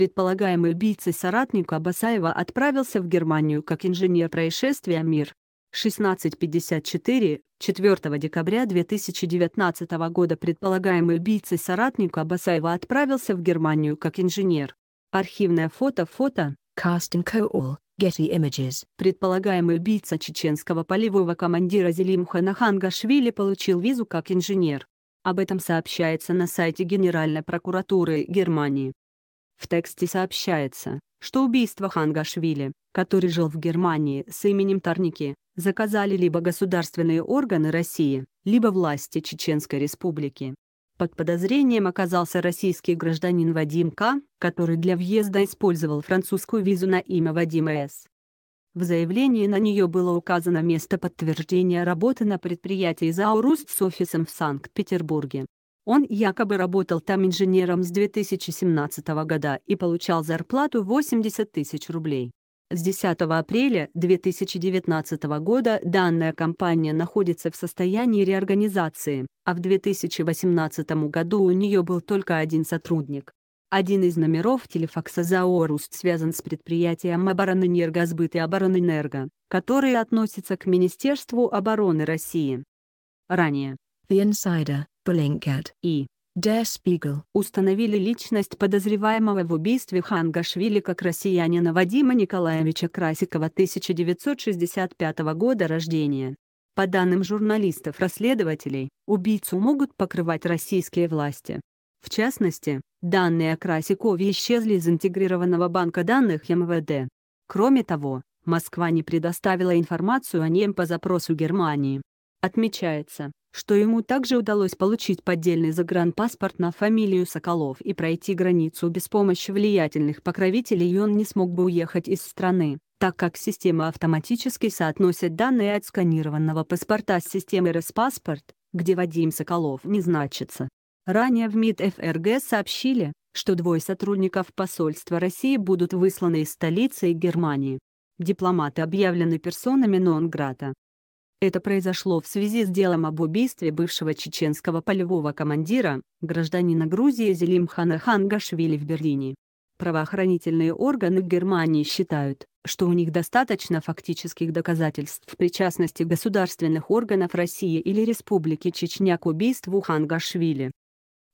Предполагаемый убийца соратника Басаева отправился в Германию как инженер происшествия МИР. 1654, 4 декабря 2019 года предполагаемый убийца соратника Басаева отправился в Германию как инженер. Архивное фото фото Casting Coal, Getty Images. Предполагаемый убийца чеченского полевого командира Зелимха Швили получил визу как инженер. Об этом сообщается на сайте Генеральной прокуратуры Германии. В тексте сообщается, что убийство Хангашвили, который жил в Германии с именем Тарники, заказали либо государственные органы России, либо власти Чеченской Республики. Под подозрением оказался российский гражданин Вадим К., который для въезда использовал французскую визу на имя Вадима С. В заявлении на нее было указано место подтверждения работы на предприятии «Заурус» с офисом в Санкт-Петербурге. Он якобы работал там инженером с 2017 года и получал зарплату 80 тысяч рублей. С 10 апреля 2019 года данная компания находится в состоянии реорганизации, а в 2018 году у нее был только один сотрудник. Один из номеров телефакса «Заорус» связан с предприятием «Оборонэнергосбыт» и «Оборонэнерго», которые относятся к Министерству обороны России. Ранее. The Insider Блинкет и Der Spiegel установили личность подозреваемого в убийстве Хангашвили как россиянина Вадима Николаевича Красикова 1965 года рождения. По данным журналистов-расследователей, убийцу могут покрывать российские власти. В частности, данные о Красикове исчезли из интегрированного банка данных МВД. Кроме того, Москва не предоставила информацию о нем по запросу Германии. Отмечается, что ему также удалось получить поддельный загранпаспорт на фамилию Соколов и пройти границу без помощи влиятельных покровителей, и он не смог бы уехать из страны, так как система автоматически соотносит данные отсканированного паспорта с системой Роспаспорт, где Вадим Соколов не значится. Ранее в МИД ФРГ сообщили, что двое сотрудников посольства России будут высланы из столицы Германии. Дипломаты объявлены персонами нон-грата. Это произошло в связи с делом об убийстве бывшего чеченского полевого командира, гражданина Грузии Зелимхана Хангашвили в Берлине. Правоохранительные органы Германии считают, что у них достаточно фактических доказательств в причастности государственных органов России или Республики Чечня к убийству Хангашвили.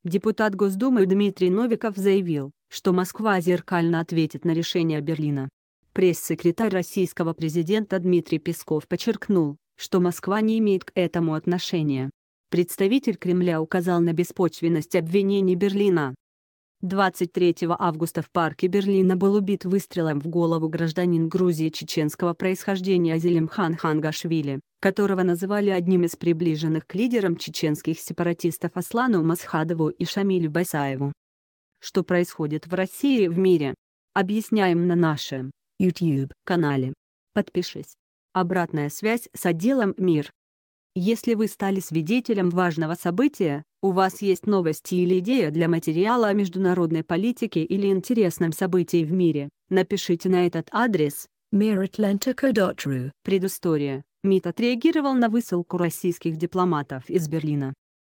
Депутат Госдумы Дмитрий Новиков заявил, что Москва зеркально ответит на решение Берлина. Пресс-секретарь российского президента Дмитрий Песков подчеркнул, что Москва не имеет к этому отношения. Представитель Кремля указал на беспочвенность обвинений Берлина. 23 августа в парке Берлина был убит выстрелом в голову гражданин Грузии чеченского происхождения Азилимхан Хангашвили, которого называли одним из приближенных к лидерам чеченских сепаратистов Аслану Масхадову и Шамилю Басаеву. Что происходит в России и в мире? Объясняем на нашем YouTube-канале. Подпишись. Обратная связь с отделом «Мир». Если вы стали свидетелем важного события, у вас есть новости или идея для материала о международной политике или интересном событии в мире, напишите на этот адрес miratlantico.ru. Предыстория. МИД отреагировал на высылку российских дипломатов из Берлина.